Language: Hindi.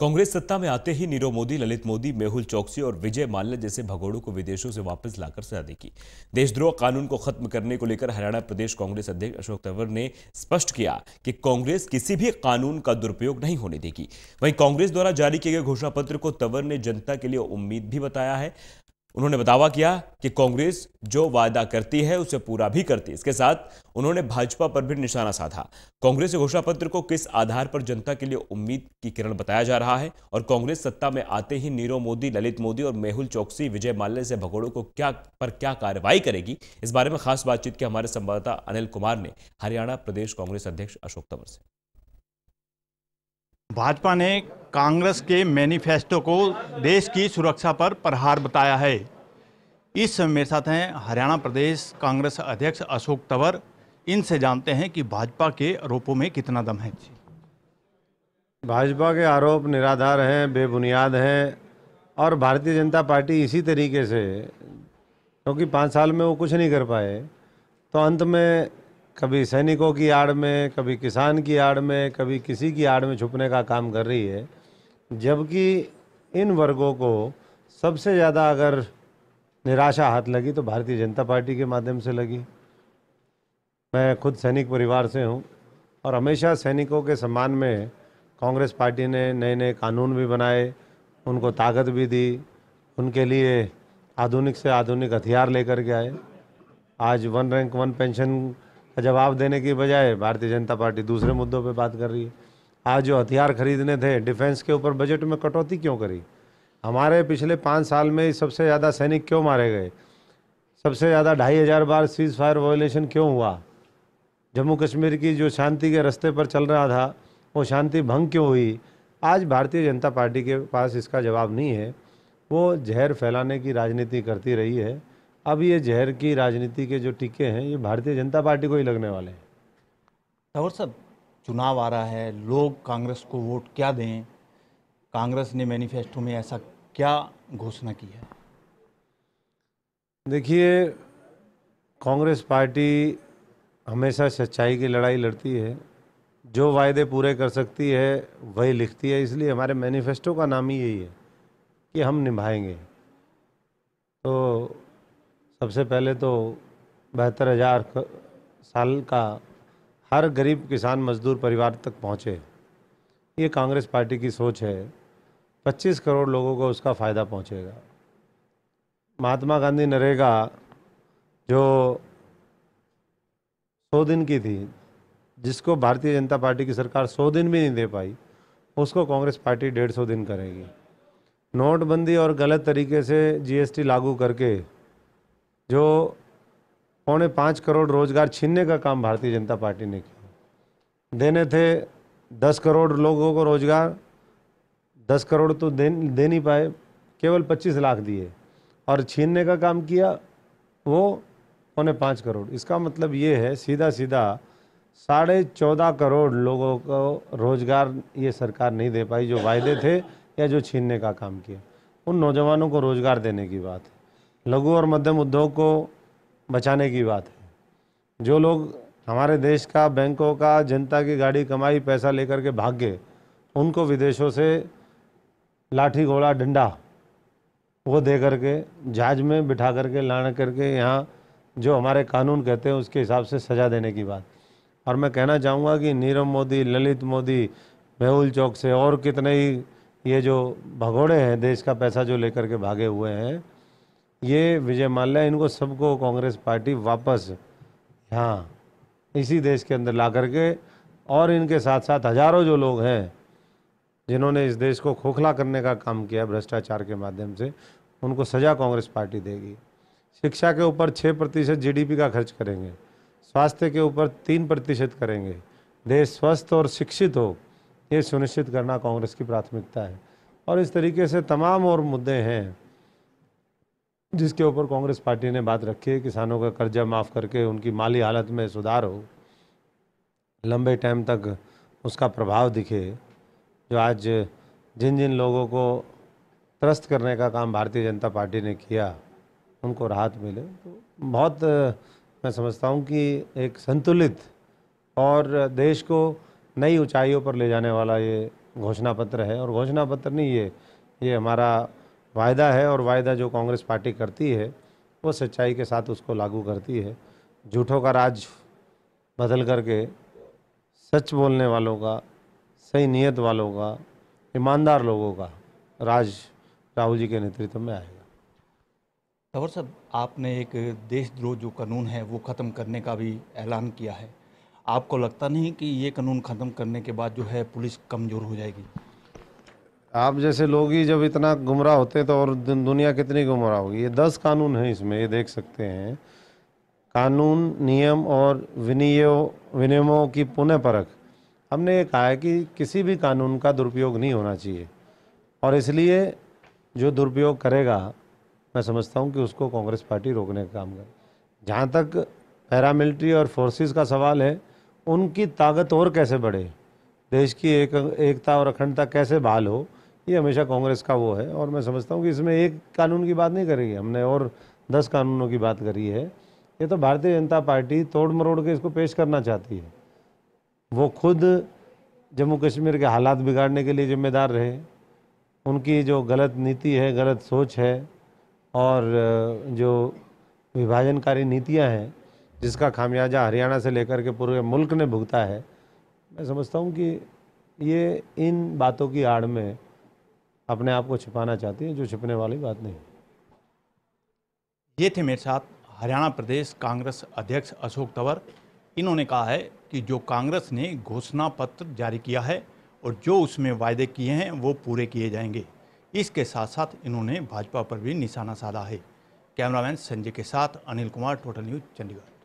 कांग्रेस सत्ता में आते ही नीरव मोदी ललित मोदी मेहुल चौकसी और विजय माल्या जैसे भगोड़ों को विदेशों से वापस लाकर सजा देगी देशद्रोह कानून को खत्म करने को लेकर हरियाणा प्रदेश कांग्रेस अध्यक्ष अशोक तंवर ने स्पष्ट किया कि कांग्रेस किसी भी कानून का दुरुपयोग नहीं होने देगी वहीं कांग्रेस द्वारा जारी किए गए घोषणा पत्र को तंवर ने जनता के लिए उम्मीद भी बताया है उन्होंने बतावा किया कि कांग्रेस जो वायदा करती है उसे पूरा भी करती इसके साथ उन्होंने भाजपा पर भी निशाना साधा कांग्रेस घोषणा पत्र को किस आधार पर जनता के लिए उम्मीद की किरण बताया जा रहा है और कांग्रेस सत्ता में आते ही नीरव मोदी ललित मोदी और मेहुल चौकसी विजय माल्य से भगोड़ों को क्या पर क्या कार्रवाई करेगी इस बारे में खास बातचीत की हमारे संवाददाता अनिल कुमार ने हरियाणा प्रदेश कांग्रेस अध्यक्ष अशोक तंवर से भाजपा ने कांग्रेस के मैनिफेस्टो को देश की सुरक्षा पर प्रहार बताया है इस समय मेरे साथ हैं हरियाणा प्रदेश कांग्रेस अध्यक्ष अशोक तंवर इनसे जानते हैं कि भाजपा के आरोपों में कितना दम है भाजपा के आरोप निराधार हैं बेबुनियाद हैं और भारतीय जनता पार्टी इसी तरीके से क्योंकि तो पाँच साल में वो कुछ नहीं कर पाए तो अंत में कभी सैनिकों की आड़ में कभी किसान की आड़ में कभी किसी की आड़ में छुपने का काम कर रही है जबकि इन वर्गों को सबसे ज़्यादा अगर निराशा हाथ लगी तो भारतीय जनता पार्टी के माध्यम से लगी मैं खुद सैनिक परिवार से हूँ और हमेशा सैनिकों के सम्मान में कांग्रेस पार्टी ने नए नए कानून भी बनाए उनको ताकत भी दी उनके लिए आधुनिक से आधुनिक हथियार लेकर के आए आज वन रैंक वन पेंशन जवाब देने की बजाय भारतीय जनता पार्टी दूसरे मुद्दों पर बात कर रही है आज जो हथियार खरीदने थे डिफेंस के ऊपर बजट में कटौती क्यों करी हमारे पिछले पाँच साल में सबसे ज़्यादा सैनिक क्यों मारे गए सबसे ज़्यादा ढाई हज़ार बार सीज फायर वायोलेशन क्यों हुआ जम्मू कश्मीर की जो शांति के रास्ते पर चल रहा था वो शांति भंग क्यों हुई आज भारतीय जनता पार्टी के पास इसका जवाब नहीं है वो जहर फैलाने की राजनीति करती रही है अब ये जहर की राजनीति के जो टीके हैं ये भारतीय जनता पार्टी को ही लगने वाले हैं तवर तो साहब चुनाव आ रहा है लोग कांग्रेस को वोट क्या दें कांग्रेस ने मैनिफेस्टो में ऐसा क्या घोषणा की है देखिए कांग्रेस पार्टी हमेशा सच्चाई की लड़ाई लड़ती है जो वायदे पूरे कर सकती है वही लिखती है इसलिए हमारे मैनिफेस्टो का नाम ही यही है कि हम निभाएंगे तो सबसे पहले तो बहत्तर हज़ार साल का हर गरीब किसान मजदूर परिवार तक पहुँचे ये कांग्रेस पार्टी की सोच है 25 करोड़ लोगों को उसका फ़ायदा पहुँचेगा महात्मा गांधी नरेगा जो सौ दिन की थी जिसको भारतीय जनता पार्टी की सरकार सौ दिन भी नहीं दे पाई उसको कांग्रेस पार्टी डेढ़ सौ दिन करेगी नोटबंदी और गलत तरीके से जीएसटी लागू करके जो पौने पाँच करोड़ रोजगार छीनने का काम भारतीय जनता पार्टी ने किया देने थे दस करोड़ लोगों को रोजगार दस करोड़ तो दे नहीं पाए केवल पच्चीस लाख दिए और छीनने का काम किया वो पौने पाँच करोड़ इसका मतलब ये है सीधा सीधा साढ़े चौदह करोड़ लोगों को रोज़गार ये सरकार नहीं दे पाई जो वायदे थे या जो छीनने का काम किया उन नौजवानों को रोज़गार देने की बात है लघु और मध्यम उद्योग को बचाने की बात है जो लोग हमारे देश का बैंकों का जनता की गाड़ी कमाई पैसा लेकर के भाग गए उनको विदेशों से लाठी घोड़ा डंडा वो दे करके जहाज में बिठा करके लाने करके यहाँ जो हमारे कानून कहते हैं उसके हिसाब से सज़ा देने की बात और मैं कहना चाहूँगा कि नीरव मोदी ललित मोदी मेहुल चौक से और कितने ही ये जो भगोड़े हैं देश का पैसा जो लेकर के भागे हुए हैं ये विजय माल्या इनको सबको कांग्रेस पार्टी वापस यहाँ इसी देश के अंदर ला करके और इनके साथ साथ हजारों जो लोग हैं जिन्होंने इस देश को खोखला करने का काम किया भ्रष्टाचार के माध्यम से उनको सज़ा कांग्रेस पार्टी देगी शिक्षा के ऊपर छः प्रतिशत जी का खर्च करेंगे स्वास्थ्य के ऊपर तीन प्रतिशत करेंगे देश स्वस्थ और शिक्षित हो ये सुनिश्चित करना कांग्रेस की प्राथमिकता है और इस तरीके से तमाम और मुद्दे हैं जिसके ऊपर कांग्रेस पार्टी ने बात रखी है किसानों का कर्जा माफ़ करके उनकी माली हालत में सुधार हो लंबे टाइम तक उसका प्रभाव दिखे जो आज जिन जिन लोगों को त्रस्त करने का काम भारतीय जनता पार्टी ने किया उनको राहत मिले तो बहुत मैं समझता हूँ कि एक संतुलित और देश को नई ऊंचाइयों पर ले जाने वाला ये घोषणा पत्र है और घोषणा पत्र नहीं ये ये हमारा वायदा है और वायदा जो कांग्रेस पार्टी करती है वो सच्चाई के साथ उसको लागू करती है झूठों का राज बदल करके सच बोलने वालों का सही नीयत वालों का ईमानदार लोगों का राज राहुल जी के नेतृत्व में आएगा तवर साहब आपने एक देशद्रोह जो कानून है वो ख़त्म करने का भी ऐलान किया है आपको लगता नहीं कि ये कानून ख़त्म करने के बाद जो है पुलिस कमज़ोर हो जाएगी आप जैसे लोग ही जब इतना गुमराह होते हैं तो और दुनिया कितनी गुमराह होगी ये दस कानून हैं इसमें ये देख सकते हैं कानून नियम और विनियो विनियमों की पुनः परख हमने ये कहा है कि किसी भी कानून का दुरुपयोग नहीं होना चाहिए और इसलिए जो दुरुपयोग करेगा मैं समझता हूँ कि उसको कांग्रेस पार्टी रोकने का काम करे जहाँ तक पैरामिलिट्री और फोर्सेस का सवाल है उनकी ताकत और कैसे बढ़े देश की एक एकता और अखंडता कैसे बहाल हो ये हमेशा कांग्रेस का वो है और मैं समझता हूँ कि इसमें एक कानून की बात नहीं करेगी हमने और दस कानूनों की बात करी है ये तो भारतीय जनता पार्टी तोड़ मरोड़ के इसको पेश करना चाहती है वो खुद जम्मू कश्मीर के हालात बिगाड़ने के लिए जिम्मेदार रहे उनकी जो गलत नीति है गलत सोच है और जो विभाजनकारी नीतियां हैं जिसका खामियाजा हरियाणा से लेकर के पूरे मुल्क ने भुगता है मैं समझता हूँ कि ये इन बातों की आड़ में अपने आप को छिपाना चाहती हैं जो छिपने वाली बात नहीं ये थे मेरे साथ हरियाणा प्रदेश कांग्रेस अध्यक्ष अशोक तंवर इन्होंने कहा है कि जो कांग्रेस ने घोषणा पत्र जारी किया है और जो उसमें वायदे किए हैं वो पूरे किए जाएंगे इसके साथ साथ इन्होंने भाजपा पर भी निशाना साधा है कैमरामैन संजय के साथ अनिल कुमार टोटल न्यूज़ चंडीगढ़